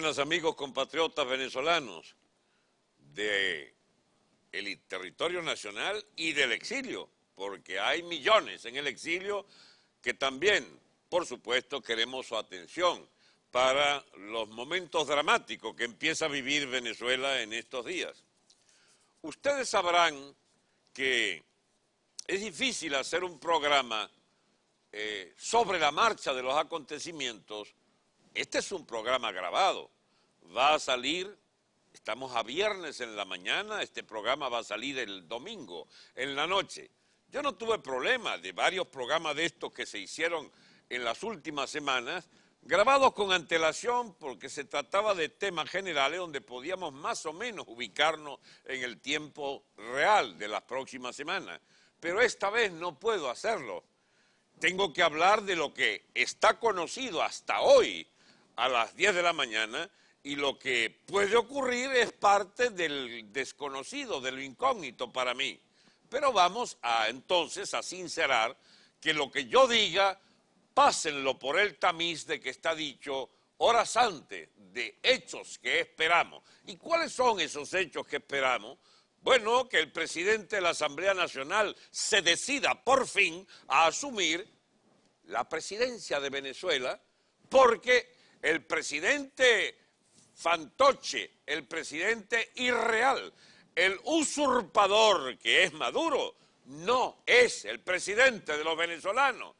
Buenas amigos compatriotas venezolanos de el territorio nacional y del exilio, porque hay millones en el exilio que también, por supuesto, queremos su atención para los momentos dramáticos que empieza a vivir Venezuela en estos días. Ustedes sabrán que es difícil hacer un programa eh, sobre la marcha de los acontecimientos. Este es un programa grabado va a salir, estamos a viernes en la mañana, este programa va a salir el domingo, en la noche. Yo no tuve problema de varios programas de estos que se hicieron en las últimas semanas, grabados con antelación porque se trataba de temas generales donde podíamos más o menos ubicarnos en el tiempo real de las próximas semanas. Pero esta vez no puedo hacerlo. Tengo que hablar de lo que está conocido hasta hoy a las 10 de la mañana y lo que puede ocurrir es parte del desconocido, de lo incógnito para mí. Pero vamos a entonces a sincerar que lo que yo diga, pásenlo por el tamiz de que está dicho horas antes de hechos que esperamos. ¿Y cuáles son esos hechos que esperamos? Bueno, que el presidente de la Asamblea Nacional se decida por fin a asumir la presidencia de Venezuela, porque el presidente fantoche, el presidente irreal, el usurpador que es Maduro, no es el presidente de los venezolanos.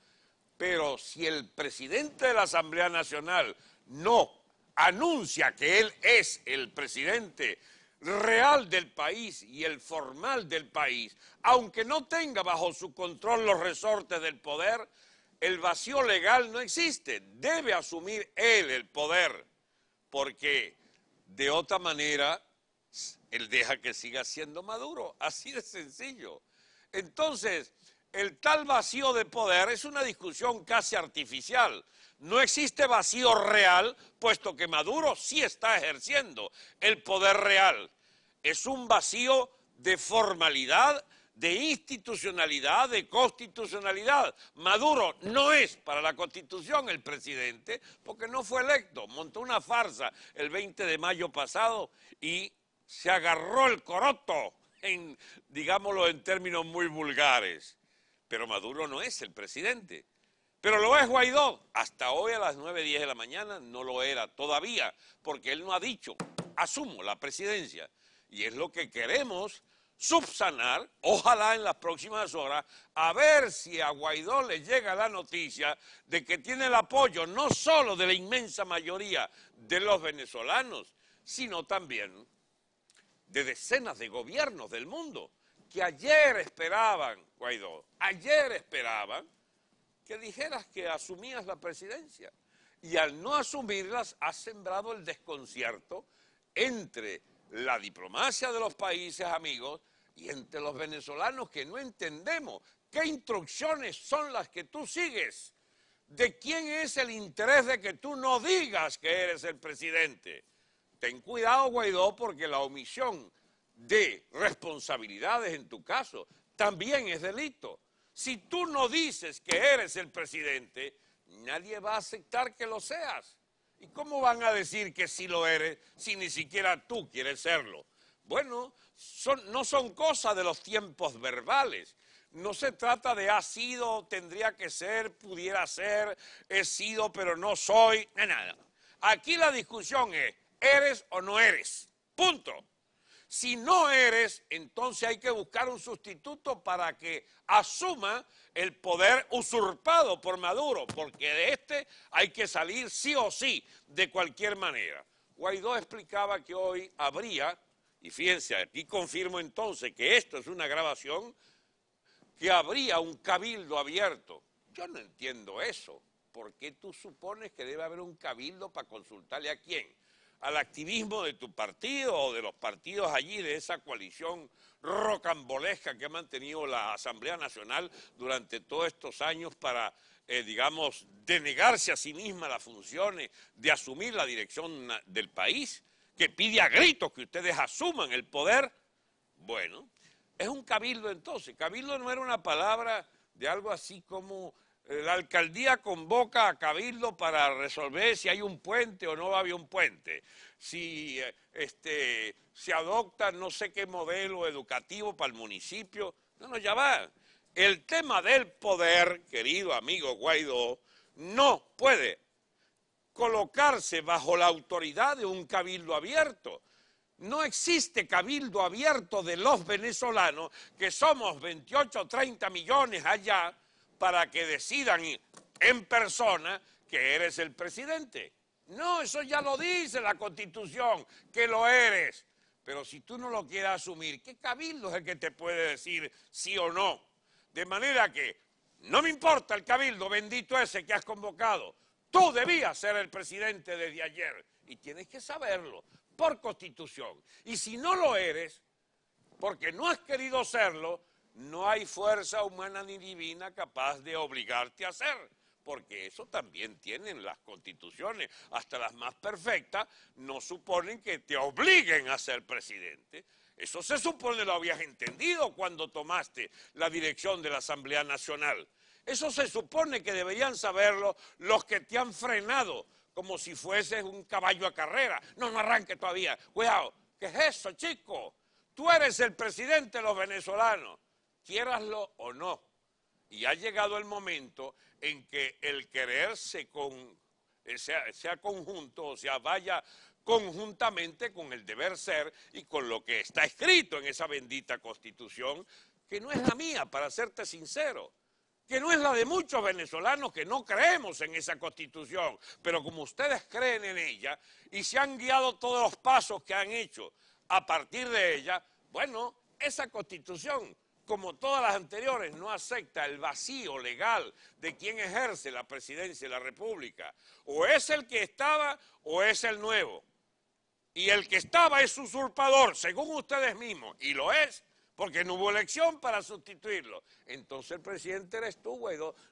Pero si el presidente de la Asamblea Nacional no anuncia que él es el presidente real del país y el formal del país, aunque no tenga bajo su control los resortes del poder, el vacío legal no existe. Debe asumir él el poder porque de otra manera él deja que siga siendo maduro, así de sencillo. Entonces, el tal vacío de poder es una discusión casi artificial. No existe vacío real, puesto que Maduro sí está ejerciendo el poder real. Es un vacío de formalidad de institucionalidad, de constitucionalidad. Maduro no es para la constitución el presidente porque no fue electo, montó una farsa el 20 de mayo pasado y se agarró el coroto, en, digámoslo en términos muy vulgares. Pero Maduro no es el presidente. Pero lo es Guaidó. Hasta hoy a las 9, 10 de la mañana no lo era todavía, porque él no ha dicho, asumo la presidencia. Y es lo que queremos subsanar, ojalá en las próximas horas, a ver si a Guaidó le llega la noticia de que tiene el apoyo no solo de la inmensa mayoría de los venezolanos, sino también de decenas de gobiernos del mundo que ayer esperaban, Guaidó, ayer esperaban que dijeras que asumías la presidencia. Y al no asumirlas has sembrado el desconcierto entre la diplomacia de los países amigos y entre los venezolanos que no entendemos qué instrucciones son las que tú sigues, de quién es el interés de que tú no digas que eres el presidente. Ten cuidado, Guaidó, porque la omisión de responsabilidades en tu caso también es delito. Si tú no dices que eres el presidente, nadie va a aceptar que lo seas. ¿Y cómo van a decir que sí lo eres si ni siquiera tú quieres serlo? Bueno, no son cosas de los tiempos verbales. No se trata de ha sido, tendría que ser, pudiera ser, he sido, pero no soy, nada. Aquí la discusión es, ¿eres o no eres? Punto. Si no eres, entonces hay que buscar un sustituto para que asuma el poder usurpado por Maduro, porque de este hay que salir sí o sí, de cualquier manera. Guaidó explicaba que hoy habría, y fíjense, aquí confirmo entonces que esto es una grabación, que habría un cabildo abierto. Yo no entiendo eso. ¿Por qué tú supones que debe haber un cabildo para consultarle a quién? al activismo de tu partido o de los partidos allí, de esa coalición rocambolesca que ha mantenido la Asamblea Nacional durante todos estos años para, eh, digamos, denegarse a sí misma las funciones de asumir la dirección del país, que pide a gritos que ustedes asuman el poder. Bueno, es un cabildo entonces. Cabildo no era una palabra de algo así como la alcaldía convoca a Cabildo para resolver si hay un puente o no había un puente, si eh, este, se adopta no sé qué modelo educativo para el municipio. No, no, ya va. El tema del poder, querido amigo Guaidó, no puede colocarse bajo la autoridad de un cabildo abierto. No existe cabildo abierto de los venezolanos, que somos 28 o 30 millones allá, para que decidan en persona que eres el presidente. No, eso ya lo dice la constitución, que lo eres. Pero si tú no lo quieres asumir, ¿qué cabildo es el que te puede decir sí o no? De manera que no me importa el cabildo, bendito ese que has convocado. Tú debías ser el presidente desde ayer y tienes que saberlo por constitución. Y si no lo eres, porque no has querido serlo, no hay fuerza humana ni divina capaz de obligarte a hacer, porque eso también tienen las constituciones, hasta las más perfectas, no suponen que te obliguen a ser presidente. Eso se supone lo habías entendido cuando tomaste la dirección de la Asamblea Nacional. Eso se supone que deberían saberlo los que te han frenado como si fueses un caballo a carrera. No, no arranque todavía. Cuidado. ¿Qué es eso, chico? Tú eres el presidente de los venezolanos quieraslo o no. Y ha llegado el momento en que el querer eh, sea, sea conjunto, o sea, vaya conjuntamente con el deber ser y con lo que está escrito en esa bendita constitución, que no es la mía, para serte sincero, que no es la de muchos venezolanos que no creemos en esa constitución, pero como ustedes creen en ella y se han guiado todos los pasos que han hecho a partir de ella, bueno, esa constitución como todas las anteriores, no acepta el vacío legal de quien ejerce la presidencia de la República. O es el que estaba o es el nuevo. Y el que estaba es usurpador, según ustedes mismos, y lo es porque no hubo elección para sustituirlo. Entonces el presidente eres tú,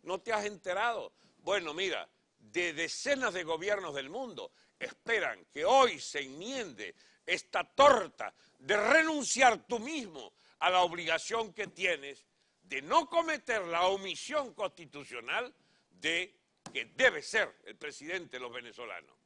no te has enterado. Bueno, mira, de decenas de gobiernos del mundo esperan que hoy se enmiende esta torta de renunciar tú mismo a la obligación que tienes de no cometer la omisión constitucional de que debe ser el presidente de los venezolanos.